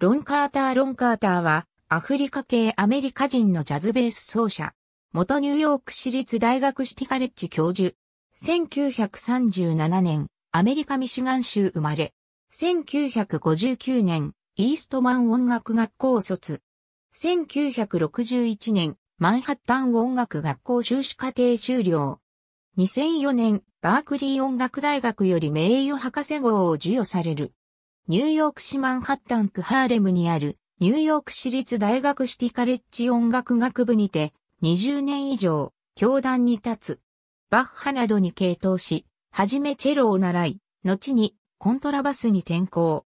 ロン・カーター・ロン・カーターは、アフリカ系アメリカ人のジャズベース奏者。元ニューヨーク市立大学シティカレッジ教授。1937年、アメリカミシガン州生まれ。1959年、イーストマン音楽学校卒。1961年、マンハッタン音楽学校修士課程修了。2004年、バークリー音楽大学より名誉博士号を授与される。ニューヨーク市マンハッタン区ハーレムにあるニューヨーク市立大学シティカレッジ音楽学部にて20年以上教壇に立つ。バッハなどに傾倒し、はじめチェロを習い、後にコントラバスに転向。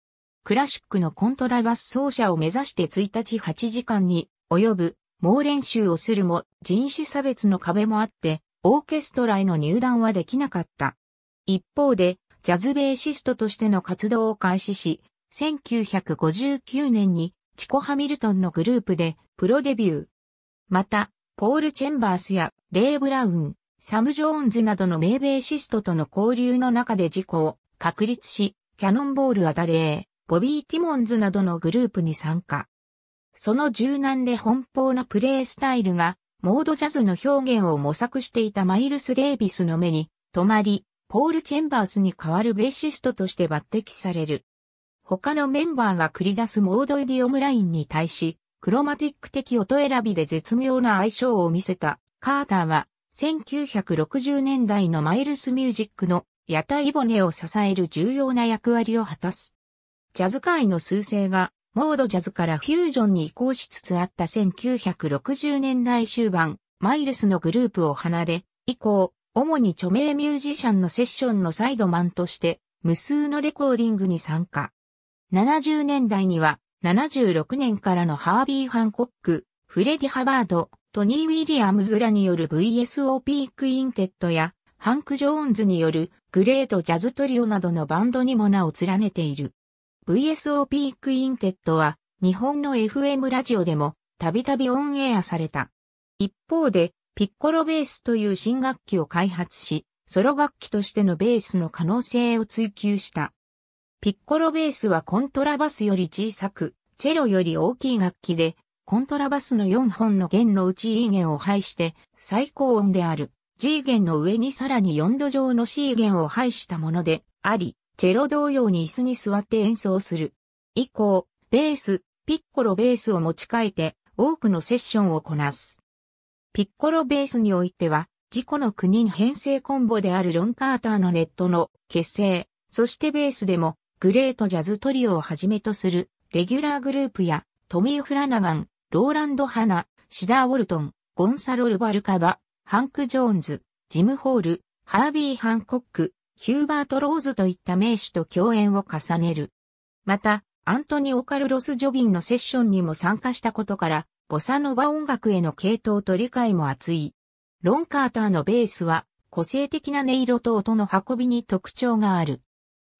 クラシックのコントラバス奏者を目指して1日8時間に及ぶ猛練習をするも人種差別の壁もあってオーケストラへの入団はできなかった。一方でジャズベーシストとしての活動を開始し、1959年にチコ・ハミルトンのグループでプロデビュー。また、ポール・チェンバースやレイ・ブラウン、サム・ジョーンズなどの名ベーシストとの交流の中で事故を確立し、キャノンボール・アダレー、ボビー・ティモンズなどのグループに参加。その柔軟で奔放なプレースタイルが、モードジャズの表現を模索していたマイルス・デイビスの目に、止まり、ポール・チェンバースに代わるベーシストとして抜擢される。他のメンバーが繰り出すモードイディオムラインに対し、クロマティック的音選びで絶妙な相性を見せたカーターは、1960年代のマイルスミュージックの屋台骨を支える重要な役割を果たす。ジャズ界の数勢がモードジャズからフュージョンに移行しつつあった1960年代終盤、マイルスのグループを離れ、以降、主に著名ミュージシャンのセッションのサイドマンとして無数のレコーディングに参加。70年代には76年からのハービー・ハンコック、フレディ・ハバード、トニー・ウィリアムズらによる VSOP クインテットやハンク・ジョーンズによるグレート・ジャズ・トリオなどのバンドにも名を連ねている。VSOP クインテットは日本の FM ラジオでもたびたびオンエアされた。一方でピッコロベースという新楽器を開発し、ソロ楽器としてのベースの可能性を追求した。ピッコロベースはコントラバスより小さく、チェロより大きい楽器で、コントラバスの4本の弦のうち E 弦を配して最高音である G 弦の上にさらに4度上の C 弦を配したものであり、チェロ同様に椅子に座って演奏する。以降、ベース、ピッコロベースを持ち替えて多くのセッションをこなす。ピッコロベースにおいては、自己の9人編成コンボであるロン・カーターのネットの結成、そしてベースでも、グレート・ジャズ・トリオをはじめとする、レギュラーグループや、トミー・フラナガン、ローランド・ハナ、シダー・ウォルトン、ゴンサロ・ルバルカバ、ハンク・ジョーンズ、ジム・ホール、ハービー・ハンコック、ヒューバート・ローズといった名手と共演を重ねる。また、アントニオ・カルロス・ジョビンのセッションにも参加したことから、ボサノバ音楽への系統と理解も厚い。ロン・カーターのベースは、個性的な音色と音の運びに特徴がある。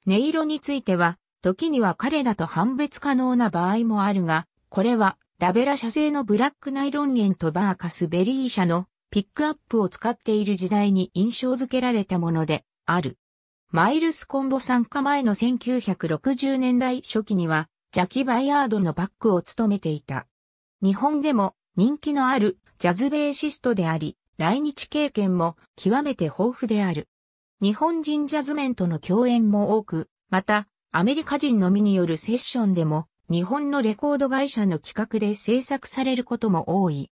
音色については、時には彼だと判別可能な場合もあるが、これは、ラベラ社製のブラックナイロン弦とバーカスベリー社のピックアップを使っている時代に印象付けられたものである。マイルス・コンボ参加前の1960年代初期には、ジャキ・バイヤードのバックを務めていた。日本でも人気のあるジャズベーシストであり、来日経験も極めて豊富である。日本人ジャズメンとの共演も多く、また、アメリカ人のみによるセッションでも、日本のレコード会社の企画で制作されることも多い。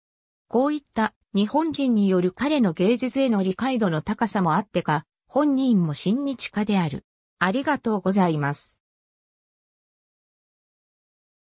こういった日本人による彼の芸術への理解度の高さもあってか、本人も親日家である。ありがとうございます。